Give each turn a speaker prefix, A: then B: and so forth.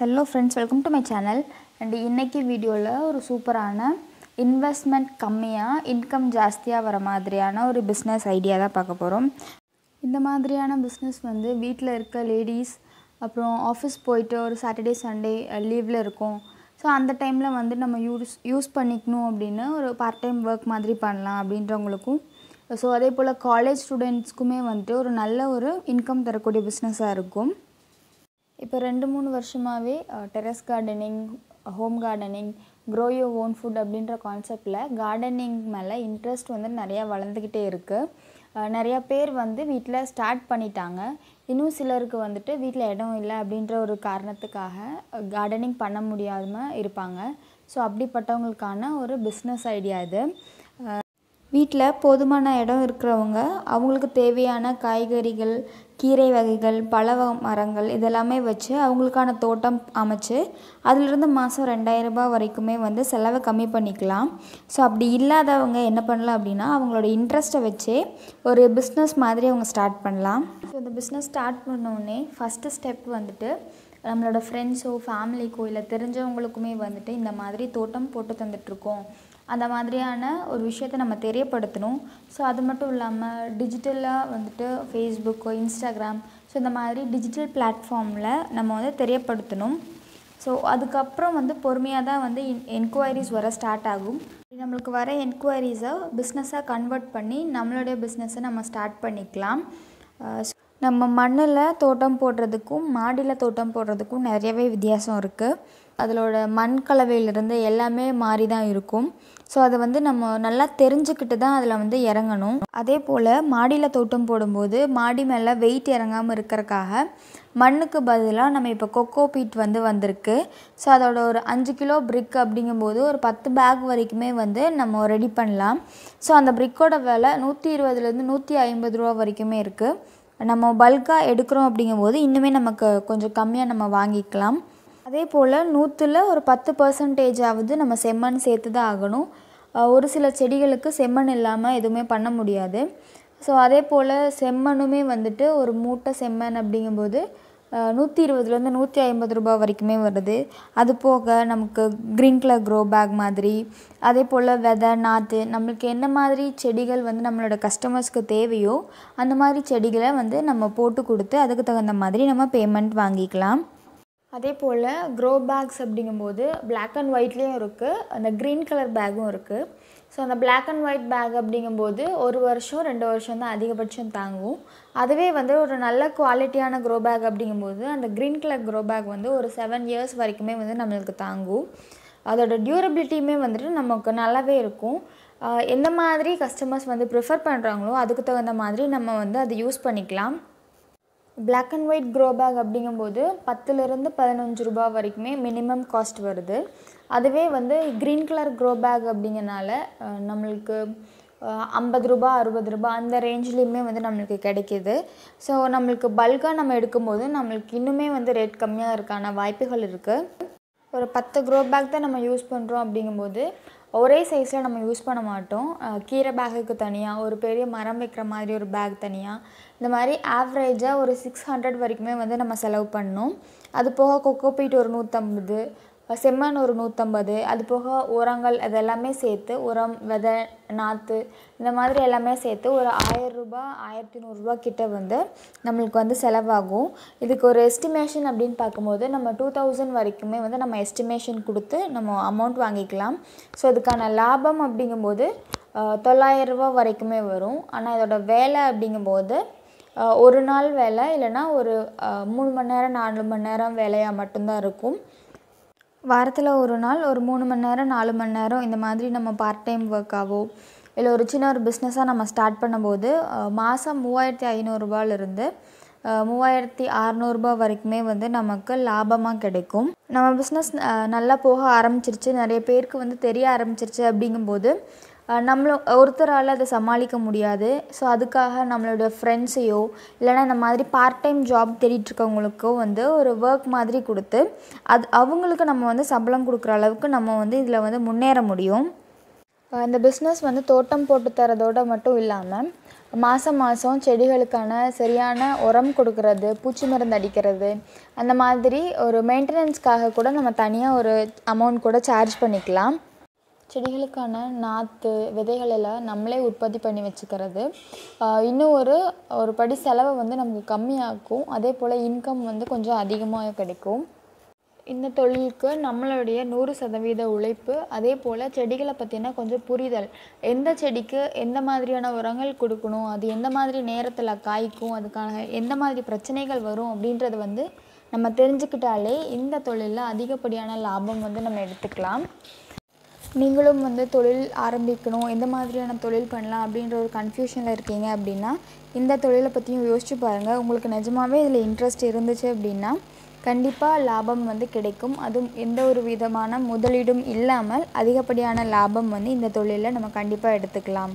A: hello friends welcome to my channel and இன்றைக்கி வீடியோவில் ஒரு சூப்பரான இன்வெஸ்ட்மெண்ட் கம்மியாக இன்கம் ஜாஸ்தியாக வர மாதிரியான ஒரு பிஸ்னஸ் ஐடியா தான் பார்க்க போகிறோம் இந்த மாதிரியான பிஸ்னஸ் வந்து வீட்டில் இருக்க லேடிஸ் அப்புறம் ஆஃபீஸ் போயிட்டு ஒரு சாட்டர்டே சண்டே லீவில் இருக்கும் ஸோ அந்த டைமில் வந்து நம்ம யூஸ் யூஸ் பண்ணிக்கணும் அப்படின்னு ஒரு பார்ட் டைம் ஒர்க் மாதிரி பண்ணலாம் அப்படின்றவங்களுக்கும் ஸோ அதே போல் காலேஜ் ஸ்டூடெண்ட்ஸ்க்குமே வந்துட்டு ஒரு நல்ல ஒரு இன்கம் தரக்கூடிய பிஸ்னஸாக இருக்கும் இப்போ ரெண்டு மூணு வருஷமாகவே terrace gardening home gardening grow your own food அப்படின்ற கான்செப்டில் கார்டனிங் மேலே இன்ட்ரெஸ்ட் வந்து நிறையா வளர்ந்துக்கிட்டே இருக்குது நிறையா பேர் வந்து வீட்டில் ஸ்டார்ட் பண்ணிட்டாங்க இன்னும் சிலருக்கு வந்துட்டு வீட்டில் இடம் இல்லை அப்படின்ற ஒரு காரணத்துக்காக கார்டனிங் பண்ண முடியாமல் இருப்பாங்க ஸோ அப்படிப்பட்டவங்களுக்கான ஒரு பிஸ்னஸ் ஐடியா இது வீட்டில் போதுமான இடம் இருக்கிறவங்க அவங்களுக்கு தேவையான காய்கறிகள் கீரை வகைகள் பழ மரங்கள் இதெல்லாமே வச்சு அவங்களுக்கான தோட்டம் அமைச்சு அதிலிருந்து மாதம் ரெண்டாயிரரூபா வரைக்குமே வந்து செலவை கம்மி பண்ணிக்கலாம் ஸோ அப்படி இல்லாதவங்க என்ன பண்ணலாம் அப்படின்னா அவங்களோட இன்ட்ரெஸ்ட்டை வச்சு ஒரு பிஸ்னஸ் மாதிரி அவங்க ஸ்டார்ட் பண்ணலாம் ஸோ இந்த பிஸ்னஸ் ஸ்டார்ட் பண்ணோடனே ஃபஸ்ட்டு ஸ்டெப் வந்துட்டு நம்மளோட ஃப்ரெண்ட்ஸோ ஃபேமிலிக்கோ இல்லை தெரிஞ்சவங்களுக்குமே வந்துட்டு இந்த மாதிரி தோட்டம் போட்டு தந்துட்டுருக்கோம் அந்த மாதிரியான ஒரு விஷயத்த நம்ம தெரியப்படுத்தணும் ஸோ அது மட்டும் இல்லாமல் டிஜிட்டலாக வந்துட்டு ஃபேஸ்புக்கோ இன்ஸ்டாகிராம் ஸோ இந்த மாதிரி டிஜிட்டல் பிளாட்ஃபார்மில் நம்ம வந்து தெரியப்படுத்தணும் ஸோ அதுக்கப்புறம் வந்து பொறுமையாக தான் வந்து என்கொயரிஸ் வர ஸ்டார்ட் ஆகும் நம்மளுக்கு வர என்கொயரிஸை பிஸ்னஸாக கன்வெர்ட் பண்ணி நம்மளுடைய பிஸ்னஸை நம்ம ஸ்டார்ட் பண்ணிக்கலாம் ஸோ நம்ம மண்ணில் தோட்டம் போடுறதுக்கும் மாடியில் தோட்டம் போடுறதுக்கும் நிறையவே வித்தியாசம் இருக்குது அதிலோட மண் கலவையிலிருந்து எல்லாமே மாறி தான் இருக்கும் ஸோ அதை வந்து நம்ம நல்லா தெரிஞ்சுக்கிட்டு தான் அதில் வந்து இறங்கணும் அதே போல் மாடியில் தோட்டம் போடும்போது மாடி மேலே வெயிட் இறங்காமல் இருக்கிறக்காக மண்ணுக்கு பதிலாக நம்ம இப்போ கொக்கோ பீட் வந்து வந்திருக்கு ஸோ அதோட ஒரு அஞ்சு கிலோ பிரிக் அப்படிங்கும்போது ஒரு பத்து பேக் வரைக்குமே வந்து நம்ம ரெடி பண்ணலாம் ஸோ அந்த பிரிக்கோட விலை நூற்றி இருபதுலேருந்து நூற்றி ஐம்பது ரூபா வரைக்குமே இருக்குது நம்ம பல்காக எடுக்கிறோம் அப்படிங்கும்போது இன்னுமே நமக்கு கொஞ்சம் கம்மியாக நம்ம வாங்கிக்கலாம் அதே போல் நூற்றில் ஒரு பத்து பர்சன்டேஜாவது நம்ம செம்மண் சேர்த்து தான் ஆகணும் ஒரு சில செடிகளுக்கு செம்மண் இல்லாமல் எதுவுமே பண்ண முடியாது ஸோ அதே போல் செம்மண்ணுமே வந்துட்டு ஒரு மூட்டை செம்மண் அப்படிங்கும்போது நூற்றி இருபதுலேருந்து நூற்றி ஐம்பது ரூபா வரைக்குமே வருது அது போக நமக்கு க்ரீன் கலர் க்ரோ பேக் மாதிரி அதே போல் வெதை நாற்று நம்மளுக்கு என்ன மாதிரி செடிகள் வந்து நம்மளோட கஸ்டமர்ஸ்க்கு தேவையோ அந்த மாதிரி செடிகளை வந்து நம்ம போட்டு கொடுத்து அதுக்கு தகுந்த மாதிரி நம்ம பேமெண்ட் வாங்கிக்கலாம் அதே போல் க்ரோ பேக்ஸ் அப்படிங்கும்போது பிளாக் அண்ட் ஒயிட்லேயும் இருக்குது அந்த க்ரீன் கலர் பேக்கும் இருக்குது ஸோ அந்த பிளாக் அண்ட் ஒயிட் பேக் அப்படிங்கும்போது ஒரு வருஷம் ரெண்டு வருஷம் தான் அதிகபட்சம் தாங்கும் அதுவே வந்து ஒரு நல்ல குவாலிட்டியான க்ரோ பேக் அப்படிங்கும்போது அந்த க்ரீன் கலர் க்ரோ பேக் வந்து ஒரு செவன் இயர்ஸ் வரைக்குமே வந்து நம்மளுக்கு தாங்கும் அதோட டியூரபிலிட்டியுமே வந்துட்டு நமக்கு நல்லாவே இருக்கும் எந்த மாதிரி கஸ்டமர்ஸ் வந்து ப்ரிஃபர் பண்ணுறாங்களோ அதுக்கு தகுந்த மாதிரி நம்ம வந்து அதை யூஸ் பண்ணிக்கலாம் black and white grow bag அப்படிங்கும்போது பத்துலேருந்து பதினஞ்சு ரூபா வரைக்குமே மினிமம் காஸ்ட் வருது அதுவே வந்து க்ரீன் கலர் க்ரோ பேக் அப்படிங்கனால நம்மளுக்கு ஐம்பது ரூபா அறுபது ரூபா அந்த ரேஞ்ச்லேயுமே வந்து நம்மளுக்கு கிடைக்கிது ஸோ நம்மளுக்கு பல்காக நம்ம எடுக்கும்போது நம்மளுக்கு இன்னுமே வந்து ரேட் கம்மியாக இருக்கான வாய்ப்புகள் இருக்குது ஒரு பத்து க்ரோ பேக் தான் நம்ம யூஸ் பண்ணுறோம் அப்படிங்கும்போது ஒரே சைஸில் நம்ம யூஸ் பண்ண மாட்டோம் கீரை பேக்குக்கு தனியாக ஒரு பெரிய மரம் வைக்கிற மாதிரி ஒரு பேக் தனியாக இந்த மாதிரி ஆவரேஜாக ஒரு சிக்ஸ் ஹண்ட்ரட் வரைக்குமே வந்து நம்ம செலவு பண்ணோம் அது போக கொக்கோ பீட் ஒரு நூற்றம்பது செம்மண் ஒரு நூற்றம்பது அது போக உரங்கள் அதெல்லாமே சேர்த்து உரம் வித நாற்று இந்த மாதிரி எல்லாமே சேர்த்து ஒரு ஆயரூபா ஆயிரத்தி நூறுரூவா கிட்டே வந்து நம்மளுக்கு வந்து செலவாகும் இதுக்கு ஒரு எஸ்டிமேஷன் அப்படின்னு பார்க்கும்போது நம்ம டூ தௌசண்ட் வரைக்குமே வந்து நம்ம எஸ்டிமேஷன் கொடுத்து நம்ம அமௌண்ட் வாங்கிக்கலாம் ஸோ அதுக்கான லாபம் அப்படிங்கும்போது தொள்ளாயிரரூபா வரைக்குமே வரும் ஆனால் இதோட வேலை அப்படிங்கும்போது ஒரு நாள் வேலை இல்லைன்னா ஒரு மூணு மணி நேரம் நாலு மணி நேரம் வேலையாக மட்டும்தான் இருக்கும் வாரத்தில் ஒரு நாள் ஒரு மூணு மணி நேரம் நாலு மணி நேரம் இந்த மாதிரி நம்ம பார்ட் டைம் ஒர்க்காகவோ இல்லை ஒரு சின்ன ஒரு பிஸ்னஸாக நம்ம ஸ்டார்ட் பண்ணும்போது மாதம் மூவாயிரத்தி ஐநூறுரூபாலிருந்து மூவாயிரத்தி அறநூறுபா வரைக்குமே வந்து நமக்கு லாபமாக கிடைக்கும் நம்ம பிஸ்னஸ் நல்லா போக ஆரம்பிச்சிருச்சு நிறைய பேருக்கு வந்து தெரிய ஆரம்பிச்சிருச்சு அப்படிங்கும்போது நம்மளும் ஒருத்தரால் அதை சமாளிக்க முடியாது ஸோ அதுக்காக நம்மளோட ஃப்ரெண்ட்ஸையோ இல்லைனா இந்த மாதிரி பார்ட் டைம் ஜாப் தேடிட்டுருக்கவங்களுக்கோ வந்து ஒரு ஒர்க் மாதிரி கொடுத்து அது அவங்களுக்கு நம்ம வந்து சம்பளம் கொடுக்குற அளவுக்கு நம்ம வந்து இதில் வந்து முன்னேற முடியும் இந்த பிஸ்னஸ் வந்து தோட்டம் போட்டு தரதோடு மட்டும் இல்லாமல் மாதம் மாதம் செடிகளுக்கான சரியான உரம் கொடுக்கறது பூச்சி மருந்து அடிக்கிறது அந்த மாதிரி ஒரு மெயின்டெனன்ஸ்க்காக கூட நம்ம தனியாக ஒரு அமௌண்ட் கூட சார்ஜ் பண்ணிக்கலாம் செடிகளுக்கான நாற்று விதைகள் எல்லாம் நம்மளே உற்பத்தி பண்ணி வச்சுக்கிறது இன்னும் ஒரு ஒரு படி செலவை வந்து நமக்கு கம்மியாக்கும் அதே போல் இன்கம் வந்து கொஞ்சம் அதிகமாக கிடைக்கும் இந்த தொழிலுக்கு நம்மளுடைய நூறு சதவீத உழைப்பு அதே போல் செடிகளை பற்றினா கொஞ்சம் புரிதல் எந்த செடிக்கு எந்த மாதிரியான உரங்கள் கொடுக்கணும் அது எந்த மாதிரி நேரத்தில் காய்க்கும் அதுக்கான எந்த மாதிரி பிரச்சனைகள் வரும் அப்படின்றது வந்து நம்ம தெரிஞ்சுக்கிட்டாலே இந்த தொழிலில் அதிகப்படியான லாபம் வந்து நம்ம எடுத்துக்கலாம் நீங்களும் வந்து தொழில் ஆரம்பிக்கணும் எந்த மாதிரியான தொழில் பண்ணலாம் அப்படின்ற ஒரு கன்ஃபியூஷனில் இருக்கீங்க அப்படின்னா இந்த தொழிலை பற்றியும் யோசிச்சு பாருங்கள் உங்களுக்கு நிஜமாகவே இதில் இன்ட்ரெஸ்ட் இருந்துச்சு அப்படின்னா கண்டிப்பாக லாபம் வந்து கிடைக்கும் அதுவும் எந்த ஒரு விதமான முதலீடும் இல்லாமல் அதிகப்படியான லாபம் வந்து இந்த தொழிலில் நம்ம கண்டிப்பாக எடுத்துக்கலாம்